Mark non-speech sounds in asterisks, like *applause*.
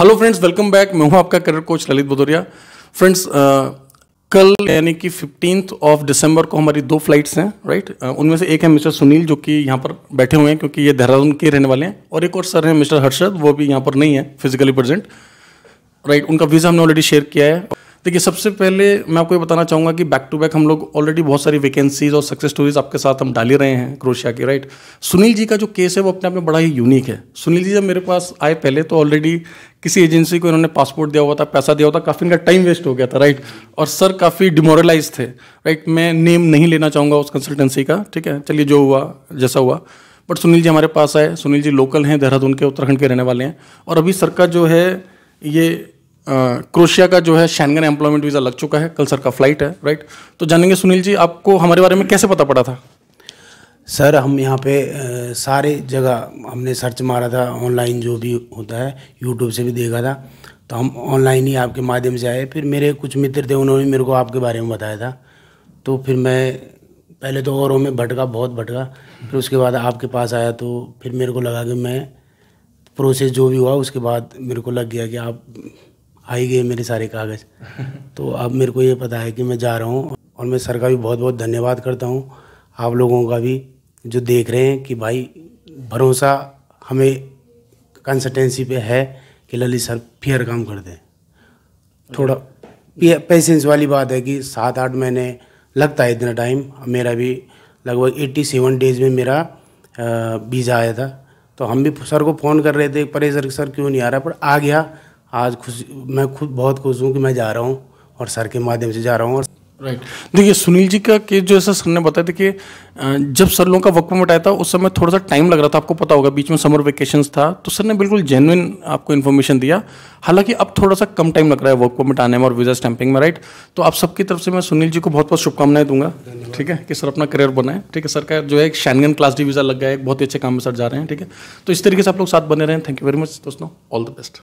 hello friends welcome back मैं हूं आपका career coach Lalit Bhadauria friends कल यानी कि फिफ्टीन ऑफ दिसंबर को हमारी दो फ्लाइट्स हैं राइट उनमें से एक है मिस्टर सुनील जो कि यहाँ पर बैठे हुए हैं क्योंकि ये देहरादून के रहने वाले हैं और एक और सर हैं मिस्टर हर्षद वो भी यहाँ पर नहीं है फिजिकली प्रेजेंट राइट उनका वीज़ा हमने ऑलरेडी शेयर किया है देखिए सबसे पहले मैं आपको ये बताना चाहूँगा कि बैक टू बैक हम लोग ऑलरेडी बहुत सारी वैकेंसीज और सक्सेस स्टोरीज आपके साथ हम डाली रहे हैं क्रोशिया की राइट सुनील जी का जो केस है वो अपने आप में बड़ा ही यूनिक है सुनील जी जब मेरे पास आए पहले तो ऑलरेडी किसी एजेंसी को इन्होंने पासपोर्ट दिया हुआ था पैसा दिया हुआ था काफ़ी इनका टाइम वेस्ट हो गया था राइट और सर काफ़ी डिमोरलाइज थे राइट मैं नेम नहीं लेना चाहूँगा उस कंसल्टेंसी का ठीक है चलिए जो हुआ जैसा हुआ बट सुनील जी हमारे पास आए सुनील जी लोकल हैं देहरादून के उत्तराखंड के रहने वाले हैं और अभी सर का जो है ये क्रोशिया का जो है शैनगन एम्प्लॉयमेंट वीज़ा लग चुका है कल सर का फ्लाइट है राइट तो जानेंगे सुनील जी आपको हमारे बारे में कैसे पता पड़ा था सर हम यहाँ पे सारे जगह हमने सर्च मारा था ऑनलाइन जो भी होता है यूट्यूब से भी देखा था तो हम ऑनलाइन ही आपके माध्यम से आए फिर मेरे कुछ मित्र थे उन्होंने मेरे को आपके बारे में बताया था तो फिर मैं पहले तो औरों में भटका बहुत भटका फिर उसके बाद आपके पास आया तो फिर मेरे को लगा कि मैं प्रोसेस जो भी हुआ उसके बाद मेरे को लग गया कि आप आ ही गए मेरे सारे कागज़ *laughs* तो अब मेरे को ये पता है कि मैं जा रहा हूँ और मैं सर का भी बहुत बहुत धन्यवाद करता हूँ आप लोगों का भी जो देख रहे हैं कि भाई भरोसा हमें कंसल्टेंसी पे है कि ललित सर फेयर काम कर दें थोड़ा पेशेंस वाली बात है कि सात आठ महीने लगता है इतना टाइम मेरा भी लगभग एट्टी सेवन डेज़ में मेरा वीज़ा आया था तो हम भी सर को फ़ोन कर रहे थे परे सर सर क्यों नहीं आ रहा पर आ गया आज खुश मैं खुद बहुत खुश हूँ कि मैं जा रहा हूँ और सर के माध्यम से जा रहा हूँ और राइट देखिए सुनील जी का केस जो ऐसा सर ने बताया देखिए जब सर लोगों का वर्क परमिट आया था उस समय थोड़ा सा टाइम लग रहा था आपको पता होगा बीच में समर वेकेशन था तो सर ने बिल्कुल जेनुइन आपको इन्फॉर्मेशन दिया हालांकि अब थोड़ा सा कम टाइम लग रहा है वर्क परमिट आने में और वीज़ा स्टैंपिंग में राइट तो आप सबकी तरफ से मैं सुनील जी को बहुत बहुत शुभकामनाएं दूंगा ठीक है कि सर अपना करियर बनाए ठीक है सर का जो है एक शैनगन क्लास डी वीज़ा लग गया है बहुत ही अच्छे काम में सर जा रहे हैं ठीक है तो इस तरीके से आप लोग साथ बने हैं थैंक यू वेरी मच दोस्तों ऑल द बेस्ट